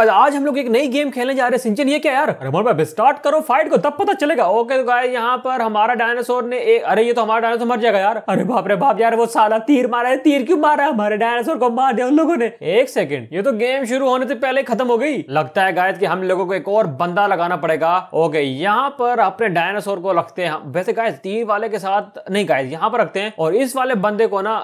आज हम लोग एक नई गेम खेलने जा रहे हैं सिंचन ये क्या यार रमन भाई स्टार्ट करो फाइट को तब पता चलेगा ओके तो गाय यहाँ पर हमारा डायनासोर ने ए, अरे ये तो हमारा डायनासोर मर जाएगा यार अरे बाप रे बाप यार वो साला तीर मारा है तीर क्यों मारा है हमारे डायनासोर को मार दिया उन लोगों ने एक सेकंड ये तो गेम शुरू होने से पहले खत्म हो गई लगता है गायद की हम लोगों को एक और बंदा लगाना पड़ेगा ओके यहाँ पर अपने डायनासोर को रखते हैं वैसे गाय तीर वाले के साथ नहीं गाय यहाँ पर रखते हैं और इस वाले बंदे को ना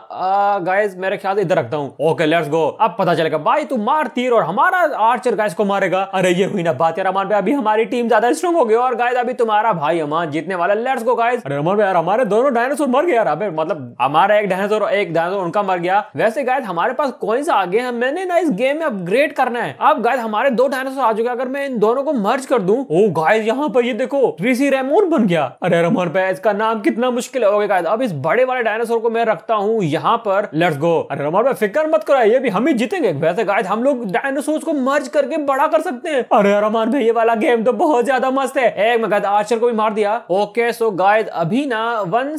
गाय मेरे ख्याल इधर रखता हूँ ओके लेट्स गो अब पता चलेगा भाई तू मार तीर और हमारा आर्च आर्चर गैस को मारेगा अरे ये हुई ना बात यार अमान भाई अभी हमारी टीम ज्यादा स्ट्रॉन्ग हो गई और गाइस अभी तुम्हारा भाई अमान जीतने वाला लेट्स गो गाइस अरे अमान भाई यार हमारे दोनों डायनासोर मर गए यार अबे मतलब हमारा एक डायनासोर और एक डायनासोर उनका मर गया वैसे गाइस हमारे पास कौन सा आगे है मैंने ना इस गेम में अपग्रेड करना है अब गाइस हमारे दो डायनासोर आ चुके अगर मैं इन दोनों को मर्ज कर दूं ओ गाइस यहाँ पर ये देखो ट्रीसी रेमोन बन गया अरे रमन भाई इसका नाम कितना मुश्किल हो गया गाइस अब इस बड़े वाले डायनासोर को मैं रखता हूँ यहाँ पर लेट्स गो अरे रमन भाई फिक्र मत करो ये भी हम ही जीतेंगे वैसे गाइस हम लोग डायनासोर को मर्ज करके बड़ा कर सकते हैं अरे यार अमान भाई ये वाला गेम तो बहुत ज्यादा मस्त है एक मगध आर्चर को भी मार दिया ओके सो गाय अभी ना वन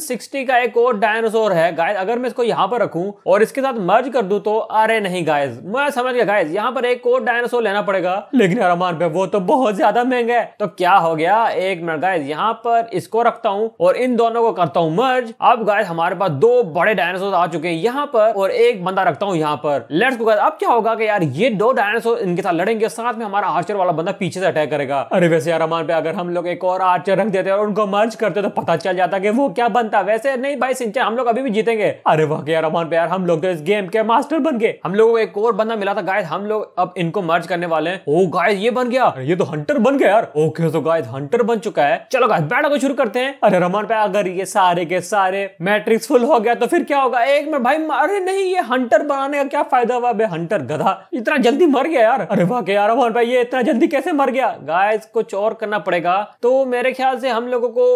का एक और डायनासोर है गाय अगर मैं इसको यहाँ पर रखू और इसके साथ मर्ज कर दू तो अरे नहीं गायज मैं समझ गया गायज यहाँ पर एक और डायनासोर लेना पड़ेगा लेकिन यार अमान भाई वो तो बहुत ज्यादा महंगा है तो क्या हो गया एक मिनट गायज यहाँ पर इसको रखता हूँ और इन दोनों को करता हूँ मर्ज अब गायज हमारे पास दो बड़े डायनासोर आ चुके हैं यहाँ पर और एक बंदा रखता हूँ यहाँ पर लेट्स गो अब क्या होगा कि यार ये दो डायनासोर इनके साथ लड़ेंगे साथ में हमारा आर्चर वाला बंदा पीछे से अटैक करेगा अरे वैसे यार हमारे पे अगर हम लोग एक और आर्चर रख देते और उनको मर्ज करते तो पता चल जाता कि वो क्या बनता वैसे नहीं भाई सिंचा हम लोग अभी भी जीतेंगे अरे वह यार हमारे पे यार हम लोग तो इस गेम के मास्टर बन गए हम लोगों को एक और बंदा मिला था गाय हम लोग अब इनको मर्ज करने वाले हैं ओ गाय ये बन गया ये तो हंटर बन गया यार ओके तो गाय हंटर बन चुका है चलो गाय बैठा को शुरू करते हैं अरे रमन पे अगर ये सारे के सारे मैट्रिक्स फुल हो गया तो फिर क्या होगा एक मिनट भाई अरे नहीं ये हंटर बनाने का क्या फायदा हुआ हंटर गधा इतना जल्दी मर गया यार अरे के यार रोहन भाई ये इतना जल्दी कैसे मर गया गाइस कुछ और करना पड़ेगा तो मेरे ख्याल से हम लोगों को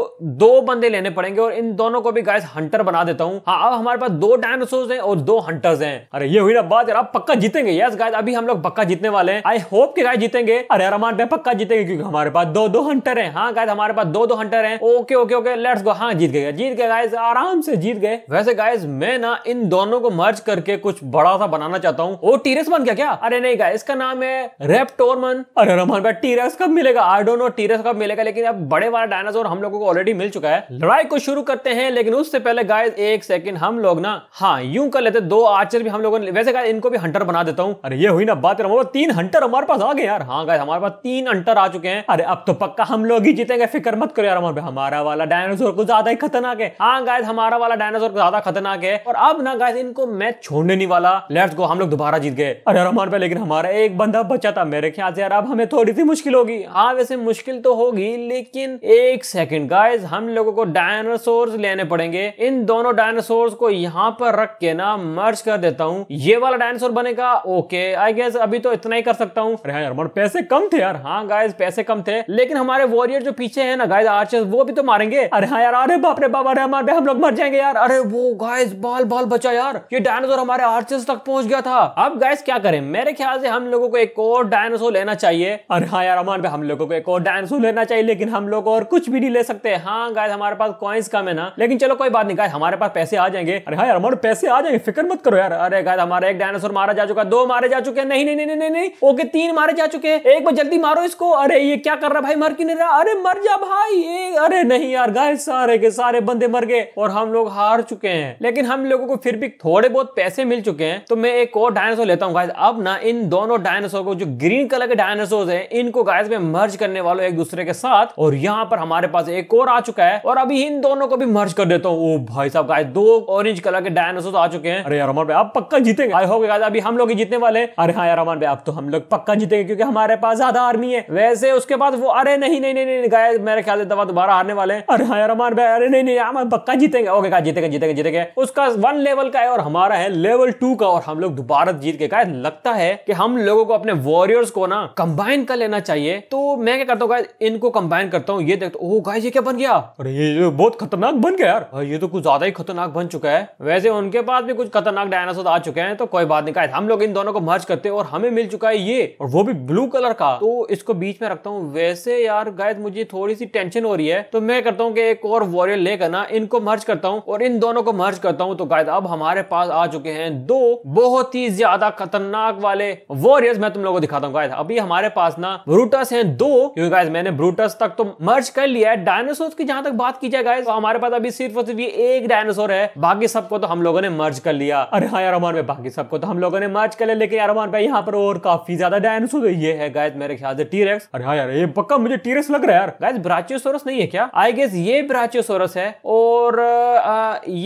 दो बंदे लेने पड़ेंगे और इन दोनों को भी गाइस हंटर बना देता हूँ हाँ अब हमारे पास दो डायनासोर हैं और दो हंटर्स हैं अरे ये हुई ना बात यार आप पक्का जीतेंगे यस गाइस अभी हम लोग पक्का जीतने वाले हैं आई होप के गाय जीतेंगे अरे रमान भाई पक्का जीतेंगे क्योंकि हमारे पास दो दो हंटर है हाँ गाय हमारे पास दो दो हंटर है okay okay okay let's go हाँ जीत गए जीत गए गाइस आराम से जीत गए वैसे गाइस मैं ना इन दोनों को मर्ज करके कुछ बड़ा सा बनाना चाहता हूँ वो टीरस बन गया क्या अरे नहीं गाय इसका नाम है रेप्टोरमन अरे भाई टीरेक्स कब मिलेगा आई डोंट नो टीरेक्स कब मिलेगा लेकिन अब बड़े वाला डायनासोर हम लोगों को ऑलरेडी मिल चुका है लड़ाई को शुरू करते हैं लेकिन उससे पहले गाइस एक सेकंड हम लोग ना हाँ, यूं कर लेते दो आर्चर भी हम लोगों ने वैसे इनको भी हंटर बना देता अरे ये हुई ना बात मतलब तीन हंटर हमारे पास आ गए यार गाइस हाँ हमारे पास तीन हंटर आ चुके हैं अरे अब तो पक्का हम लोग ही जीतेंगे फिक्र मत करो यार हमारा वाला डायनासोर कुछ ज्यादा ही खतरनाक है गाइस हाँ हमारा वाला डायनासोर ज्यादा खतरनाक है और अब ना गाइस इनको छोड़ने नहीं वाला लेट्स गो हम लोग दोबारा जीत गए अरे रमान भाई लेकिन हमारा एक बंदा बचा था मेरे ख्याल से यार अब हमें थोड़ी सी मुश्किल होगी हाँ वैसे मुश्किल तो होगी लेकिन एक सेकंड गाइस हम लोगों को डायनासोर लेने पड़ेंगे इन दोनों डायनासोर को यहाँ पर रख के ना मर्ज कर देता हूँ ये वाला डायनासोर बनेगा ओके आई गेस अभी तो इतना ही कर सकता हूँ अरे हाँ यार पैसे कम थे यार हाँ गाइज पैसे कम थे लेकिन हमारे वॉरियर जो पीछे है ना गाइज आर्चर्स वो भी तो मारेंगे अरे हाँ यार अरे बाप रे बाप अरे हमारे हम लोग मर जाएंगे यार अरे वो गाइज बाल बाल बचा यार ये डायनासोर हमारे आर्चर्स तक पहुंच गया था अब गाइज क्या करें मेरे ख्याल से हम लोगों को एक और डायनासोर लेना चाहिए अरे हाँ यार अमान भाई हम लोगों को एक और डायनासोर लेना चाहिए लेकिन हम लोग और कुछ भी नहीं ले सकते हाँ गाय हमारे पास कॉइन्स कम है ना लेकिन चलो कोई बात नहीं गाय हमारे पास पैसे आ जाएंगे अरे हाँ यार अमान पैसे आ जाएंगे फिक्र मत करो यार अरे गाय हमारा एक डायनासोर मारा जा चुका दो मारे जा चुके नहीं नहीं नहीं नहीं नहीं ओके तीन मारे जा चुके एक बार जल्दी मारो इसको अरे ये क्या कर रहा भाई मर क्यों नहीं रहा अरे मर जा भाई ये अरे नहीं यार गाय सारे के सारे बंदे मर गए और हम लोग हार चुके हैं लेकिन हम लोगों को फिर भी थोड़े बहुत पैसे मिल चुके हैं तो मैं एक और डायनासोर लेता हूँ अब ना इन दोनों डायनासोर को को जो ग्रीन कलर के डायनासोर हैं इनको गाइस में मर्ज करने वालों एक दूसरे के साथ और यहाँ पर हमारे पास एक और आ चुका है और अभी इन दोनों को भी मर्ज कर देता हूँ भाई साहब गाय दो ऑरेंज कलर के डायनासोर आ चुके हैं अरे यार भाई आप पक्का जीतेंगे आई होगा गाइस अभी हम लोग ही जीतने वाले अरे हाँ यार भाई आप तो हम लोग पक्का जीतेंगे क्योंकि हमारे पास ज्यादा आर्मी है वैसे उसके बाद वो अरे नहीं नहीं नहीं गाय मेरे ख्याल से दवा दोबारा हारने वाले अरे हाँ यार भाई अरे नहीं नहीं हम पक्का जीतेंगे ओके गाइस जीतेंगे जीतेंगे जीतेंगे उसका वन लेवल का है और हमारा है लेवल टू का और हम लोग दोबारा जीत के गाय लगता है कि हम लोगों को अपने वॉरियर्स को ना कंबाइन कर लेना चाहिए तो मैं क्या करता हूँ इनको कंबाइन करता हूँ ये देखता हूँ गाइस ये क्या बन गया अरे ये बहुत खतरनाक बन गया यार हाँ, ये तो कुछ ज्यादा ही खतरनाक बन चुका है वैसे उनके पास भी कुछ खतरनाक डायनासोर आ चुके हैं तो कोई बात नहीं हम लोग इन दोनों को मर्ज करते हैं और हमें मिल चुका है ये और वो भी ब्लू कलर का तो इसको बीच में रखता हूँ वैसे यार गायद मुझे थोड़ी सी टेंशन हो रही है तो मैं करता हूँ कि एक और वॉरियर लेकर ना इनको मर्ज करता हूँ और इन दोनों को मर्ज करता हूँ तो गायद अब हमारे पास आ चुके हैं दो बहुत ही ज्यादा खतरनाक वाले वॉरियर्स मैं तुम लोग लोगों को दिखाता हूँ अभी हमारे पास ना ब्रूटस हैं दो क्योंकि गाइस मैंने ब्रूटस तक तो मर्ज कर लिया है डायनासोर की जहां तक बात की जाए गाइस तो हमारे पास अभी सिर्फ और सिर्फ ये एक डायनासोर है बाकी सबको तो हम लोगों ने मर्ज कर लिया अरे हाँ यार भाई बाकी सबको तो हम लोगों ने मर्ज कर लिया लेकिन यार अमान भाई यहाँ पर और काफी ज्यादा डायनासोर ये है गाइस मेरे ख्याल से टीरेक्स अरे हाँ यार ये पक्का मुझे टीरेक्स लग रहा है यार गाइस ब्राचियोसोरस नहीं है क्या आई गेस ये ब्राचियोसोरस है और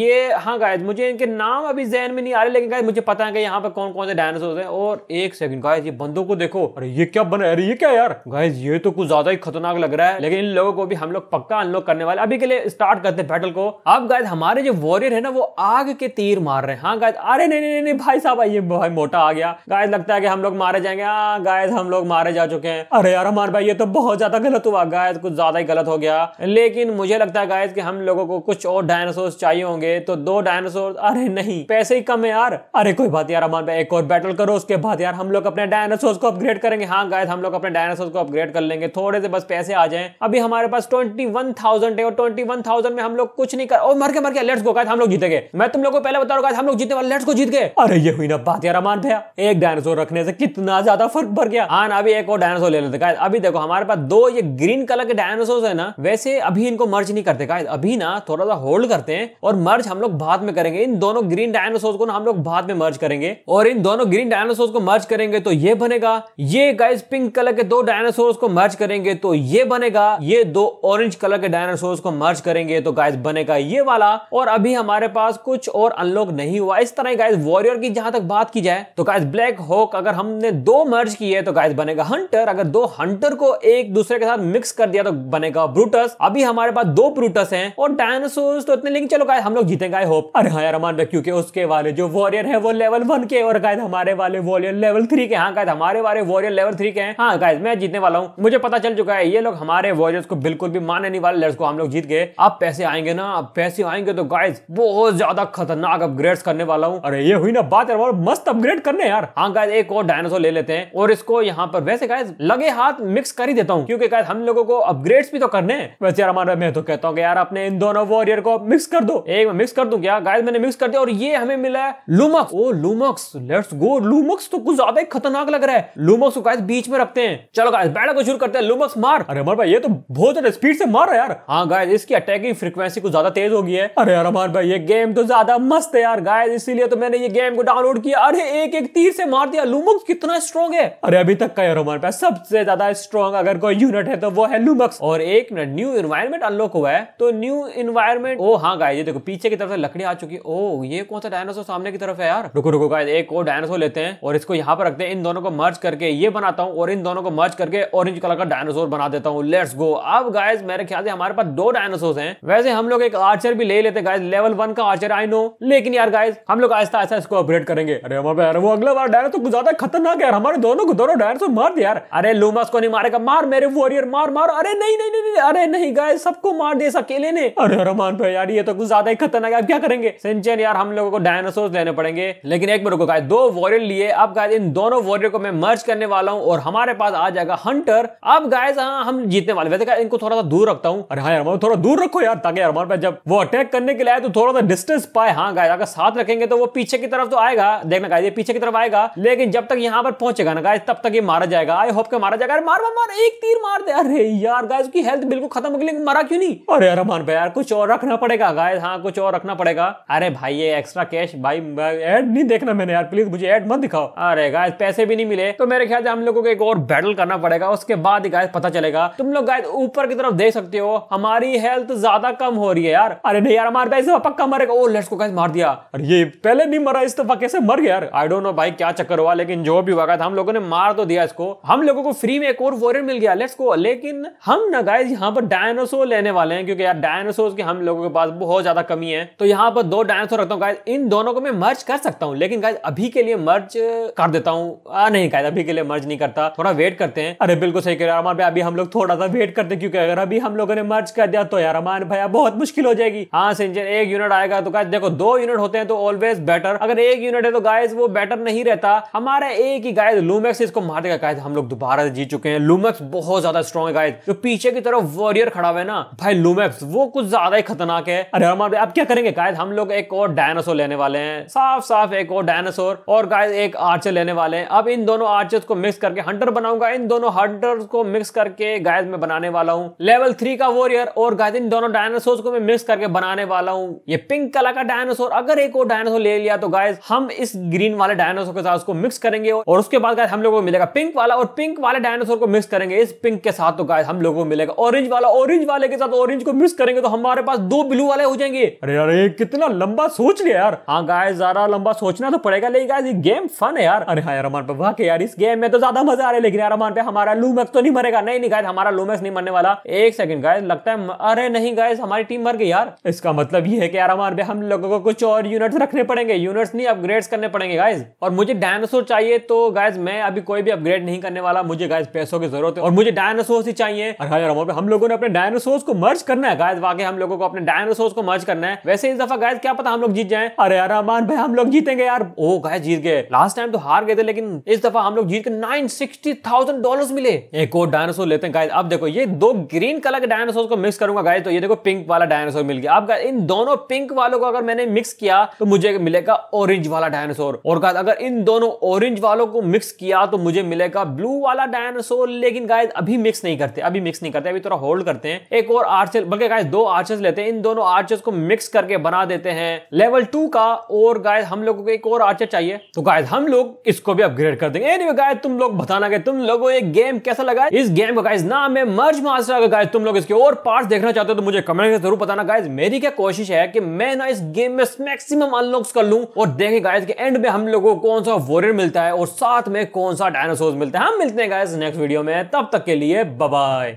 ये हाँ गाइस मुझे इनके नाम अभी जहन में नहीं आ रहे लेकिन गाइस मुझे पता है कि यहाँ पर कौन कौन से डायनासोर है और एक सेकंड गाइस ये बंद बंदों को देखो अरे ये क्या बना अरे ये क्या यार गाइज ये तो कुछ ज्यादा ही खतरनाक लग रहा है लेकिन इन लोगों को भी हम लोग पक्का अनलॉक करने वाले अभी के लिए स्टार्ट करते हैं बैटल को अब गायद हमारे जो वॉरियर है ना वो आग के तीर मार रहे हैं हाँ गायद अरे नहीं नहीं नहीं भाई साहब ये भाई मोटा आ गया गायद लगता है कि हम लोग मारे जाएंगे हाँ गायद हम लोग मारे जा चुके हैं अरे यार हमारे भाई ये तो बहुत ज्यादा गलत हुआ गायद कुछ ज्यादा ही गलत हो गया लेकिन मुझे लगता है गायद की हम लोगों को कुछ और डायनासोर चाहिए होंगे तो दो डायनासोर अरे नहीं पैसे ही कम है यार अरे कोई बात यार हमारे एक और बैटल करो उसके बाद यार हम लोग अपने डायनासोर डायनासोर्स को अपग्रेड करेंगे हाँ गायद हम लोग अपने डायनासोर्स को अपग्रेड कर लेंगे थोड़े से बस पैसे आ जाए अभी हमारे पास ट्वेंटी वन थाउजेंड है और ट्वेंटी वन थाउजेंड में हम लोग कुछ नहीं कर ओ मर के मर के लेट्स गो गायद हम लोग जीतेंगे मैं तुम लोग को पहले बता रहा हूँ हम लोग जीते वाले लेट्स को जीत गए अरे ये हुई ना बात यार अमान भैया एक डायनासोर रखने से कितना ज्यादा फर्क पड़ गया हाँ अभी एक और डायनासोर ले लेते गायद अभी देखो हमारे पास दो ये ग्रीन कलर के डायनासोर है ना वैसे अभी इनको मर्ज नहीं करते गायद अभी ना थोड़ा सा होल्ड करते हैं और मर्ज हम लोग बाद में करेंगे इन दोनों ग्रीन डायनासोर को ना हम लोग बाद में मर्ज करेंगे और इन दोनों ग्रीन डायनासोर को मर्ज करेंगे तो ये बनेगा ये गाइस पिंक कलर के दो डायनासोर को मर्ज करेंगे तो ये बनेगा ये दो ऑरेंज कलर के डायनासोर को मर्ज करेंगे तो गाइस बनेगा ये वाला और अभी हमारे पास कुछ और अनलॉक नहीं हुआ इस तरह गाइस वॉरियर की जहां तक बात की जाए तो गाइस ब्लैक होक अगर हमने दो मर्ज किए तो गाइस बनेगा हंटर अगर दो हंटर को एक दूसरे के साथ मिक्स कर दिया तो बनेगा ब्रूटस अभी हमारे पास दो ब्रूटस है और डायनासोर तो इतने लेकिन चलो गाय हम लोग जीतेंगे आई होप अरे हाँ यार क्योंकि उसके वाले जो वॉरियर है वो लेवल वन के और गाय हमारे वाले वॉरियर लेवल थ्री के हाँ गाय हमारे वाले वॉरियर लेवल थ्री के हैं हाँ गाइज मैं जीतने वाला हूँ मुझे पता चल चुका है ये लोग हमारे वॉरियर्स को बिल्कुल भी मानने नहीं वाले लेट्स को हम लोग जीत गए अब पैसे आएंगे ना अब पैसे आएंगे तो गाइज बहुत ज्यादा खतरनाक अपग्रेड करने वाला हूँ अरे ये हुई ना बात यार मस्त अपग्रेड करने यार हाँ गाइज एक और डायनासोर ले लेते हैं और इसको यहाँ पर वैसे गाइज लगे हाथ मिक्स कर ही देता हूँ क्योंकि गाइज हम लोगों को अपग्रेड भी तो करने हैं वैसे यार हमारा मैं तो कहता हूँ यार अपने इन दोनों वॉरियर को मिक्स कर दो एक मिक्स कर दू क्या गाइज मैंने मिक्स कर दिया और ये हमें मिला है लुमक्स ओ लुमक्स लेट्स गो लुमक्स तो कुछ ज्यादा ही खतरनाक लग लग रहा है लूमोक्स को गाइस बीच में रखते हैं चलो गाइस बैटल को शुरू करते हैं लूमोक्स मार अरे अमर भाई ये तो बहुत ज्यादा स्पीड से मार रहा है यार हाँ गाइस इसकी अटैकिंग फ्रिक्वेंसी कुछ ज्यादा तेज हो गई है अरे यार अमर भाई ये गेम तो ज्यादा मस्त है यार गाइस इसीलिए तो मैंने ये गेम को डाउनलोड किया अरे एक एक तीर से मार दिया लूमोक्स कितना स्ट्रॉन्ग है अरे अभी तक का यार अमर भाई सबसे ज्यादा स्ट्रॉन्ग अगर कोई यूनिट है तो वो है लूमक्स और एक मिनट न्यू इन्वायरमेंट अनलॉक हुआ है तो न्यू इन्वायरमेंट ओ हाँ गाय देखो पीछे की तरफ से लकड़ी आ चुकी ओ ये कौन सा डायनासोर सामने की तरफ है यार रुको रुको गाय एक और डायनासोर लेते हैं और इसको यहाँ पर रखते हैं इन दोनों को मर्ज करके ये बनाता हूँ और इन दोनों को मर्ज करके ऑरेंज कलर का डायनासोर बना देता हूँ लेट्स गो अब गाइज मेरे ख्याल से हमारे पास दो डायनासोर हैं वैसे हम लोग एक आर्चर भी ले लेते गाइज लेवल वन का आर्चर आई नो लेकिन यार गाइज हम लोग आहिस्ता आहिस्ता इसको अपग्रेड करेंगे अरे यार वो अगला बार डायनासोर कुछ ज्यादा खतरनाक है हमारे दोनों को दोनों डायनासोर मार दिया यार अरे लूमस को नहीं मारेगा मार मेरे वॉरियर मार मार अरे नहीं नहीं नहीं अरे नहीं गाइज सबको मार दे अकेले ने अरे रमान भाई यार ये तो कुछ ज्यादा ही खतरनाक है अब क्या करेंगे सिंचन यार हम लोगों को डायनासोर लेने पड़ेंगे लेकिन एक मिनट को गाइज दो वॉरियर लिए अब गाइज इन दोनों वॉरियर को मैं मर्ज करने वाला हूँ और हमारे पास आ जाएगा हंटर अब गाइज हाँ हम जीतने वाले वैसे इनको थोड़ा सा दूर रखता हूँ अरे हाँ यार मतलब थोड़ा दूर रखो यार ताकि अरमान मतलब पे जब वो अटैक करने के लिए आए तो थोड़ा सा डिस्टेंस पाए हाँ गाय अगर साथ रखेंगे तो वो पीछे की तरफ तो आएगा देखना गाय पीछे की तरफ आएगा लेकिन जब तक यहाँ पर पहुंचेगा ना गाय तब तक ये मारा जाएगा आई होप के मारा जाएगा अरे मार मार एक तीर मार दे अरे यार गाय उसकी हेल्थ बिल्कुल खत्म हो गई लेकिन मारा क्यों नहीं अरे अरमान हमारे यार कुछ और रखना पड़ेगा गाय हाँ कुछ और रखना पड़ेगा अरे भाई ये एक्स्ट्रा कैश भाई एड नहीं देखना मैंने यार प्लीज मुझे एड मत दिखाओ अरे गाय पैसे भी नहीं मिले तो मेरे ख्याल से हम लोगों को एक और बैटल करना पड़ेगा उसके बाद ही गाय पता चलेगा तुम लोग गाय ऊपर की तरफ देख सकते हो हमारी हेल्थ ज्यादा कम हो रही है यार अरे नहीं यार हमारे भाई पक्का मरेगा ओ लेट्स को गाइस मार दिया अरे ये पहले नहीं मरा इस दफा तो कैसे मर गया यार आई डोंट नो भाई क्या चक्कर हुआ लेकिन जो भी हुआ हम लोगों ने मार तो दिया इसको हम लोगों को फ्री में एक और वॉरियर मिल गया लेट्स को लेकिन हम ना गाय यहाँ पर डायनासोर लेने वाले हैं क्योंकि यार डायनासोर की हम लोगों के पास बहुत ज्यादा कमी है तो यहाँ पर दो डायनासोर रखता हूँ गाइस इन दोनों को मैं मर्ज कर सकता हूँ लेकिन गाय अभी के लिए मर्ज कर देता हूँ नहीं नहीं खाया अभी के लिए मर्ज नहीं करता थोड़ा वेट करते हैं अरे बिल्कुल सही कह रहे हमारे अभी हम लोग थोड़ा सा वेट करते हैं क्योंकि अगर अभी हम लोगों ने मर्ज कर दिया तो यार अमान भैया बहुत मुश्किल हो जाएगी हाँ सिंजन एक यूनिट आएगा तो गाइस देखो दो यूनिट होते हैं तो ऑलवेज बेटर अगर एक यूनिट है तो गाइस वो बेटर नहीं रहता हमारा एक ही गाइस लूमेक्स इसको मार देगा गाइस हम लोग दोबारा जीत चुके हैं लूमेक्स बहुत ज्यादा स्ट्रॉन्ग है गाइस जो पीछे की तरफ वॉरियर खड़ा हुआ है ना भाई लूमेक्स वो कुछ ज्यादा ही खतरनाक है अरे हमारे अब क्या करेंगे गाइस हम लोग एक और डायनासोर लेने वाले हैं साफ साफ एक और डायनासोर और गाइस एक आर्चर लेने वाले हैं अब इन दो दोनों आर्चर्स को मिक्स करके हंटर बनाऊंगा इन दोनों हंटर को मिक्स करके गायज में बनाने वाला हूँ लेवल थ्री का वॉरियर और गायज इन दोनों डायनासोर को मैं मिक्स करके बनाने वाला हूँ ये पिंक कलर का डायनासोर अगर एक और डायनासोर ले लिया तो गायज हम इस ग्रीन वाले डायनासोर के साथ उसको मिक्स करेंगे और उसके बाद गायज हम लोगों को मिलेगा पिंक वाला और पिंक वाले डायनासोर को मिक्स करेंगे इस पिंक के साथ तो गायज हम लोगों को मिलेगा ऑरेंज वाला ऑरेंज वाले के साथ ऑरेंज को मिक्स करेंगे तो हमारे पास दो ब्लू वाले हो जाएंगे अरे यार कितना लंबा सोच लिया यार हाँ गाय जरा लंबा सोचना तो पड़ेगा लेकिन गाय गेम फन है यार अरे हाँ यार हमारे पास के यार इस गेम में तो ज्यादा मजा आ रहा है लेकिन यार अमान पे हमारा लूमैक्स तो नहीं मरेगा नहीं नहीं हमारा लूमैक्स नहीं मरने वाला एक सेकंड गाय लगता है अरे नहीं गाय हमारी टीम मर गई यार इसका मतलब ये है कि यार अमान पे हम लोगों को कुछ और यूनिट्स रखने पड़ेंगे यूनिट्स नहीं अपग्रेड्स करने पड़ेंगे गाइज और मुझे डायनासोर चाहिए तो गायज मैं अभी कोई भी अपग्रेड नहीं करने वाला मुझे गायज पैसों की जरूरत है और मुझे डायनासोर ही चाहिए और हाँ हम लोगों ने अपने डायनासोर को मर्ज करना है गायज वाकई हम लोगों को अपने डायनासोर को मर्ज करना है वैसे इस दफा गायज क्या पता हम लोग जीत जाए अरे यार भाई हम लोग जीतेंगे यार ओ गाय जीत गए लास्ट टाइम तो हार गए थे लेकिन इस दफा हम लोग जीत के नाइन सिक्सटी थाउजेंड डॉलर मिले एक और डायनासोर लेते हैं गाइस अब देखो ये दो ग्रीन कलर के डायनासोर को मिक्स करूंगा गाइस तो ये देखो पिंक वाला डायनासोर मिल गया अब इन दोनों पिंक वालों को अगर मैंने मिक्स किया तो मुझे मिलेगा ऑरेंज वाला डायनासोर और गाइस अगर इन दोनों ऑरेंज वालों को मिक्स किया तो मुझे मिलेगा ब्लू वाला डायनासोर लेकिन गाइस अभी मिक्स नहीं करते अभी मिक्स नहीं करते अभी थोड़ा होल्ड करते हैं एक और आर्चर बल्कि गाइस दो आर्चर्स लेते हैं इन दोनों आर्चर्स को मिक्स करके बना देते हैं लेवल टू का और गाइस हम लोगों को एक और आर्चर चाहिए तो गाइस हम लोग इसको भी अपग्रेड कर देंगे anyway, गाइस तुम लोग बताना कि तुम लोगों ये गेम कैसा लगा इस गेम का गाइस नाम है मर्ज मास्टर अगर गाइस तुम लोग इसके और पार्ट्स देखना चाहते हो तो मुझे कमेंट में जरूर बताना गाइस मेरी क्या कोशिश है कि मैं ना इस गेम में मैक्सिमम अनलॉक्स कर लूं और देखें गाइस कि एंड में हम लोगों को कौन सा वॉरियर मिलता है और साथ में कौन सा डायनासोर मिलता है हम मिलते हैं गाइस नेक्स्ट वीडियो में तब तक के लिए बाय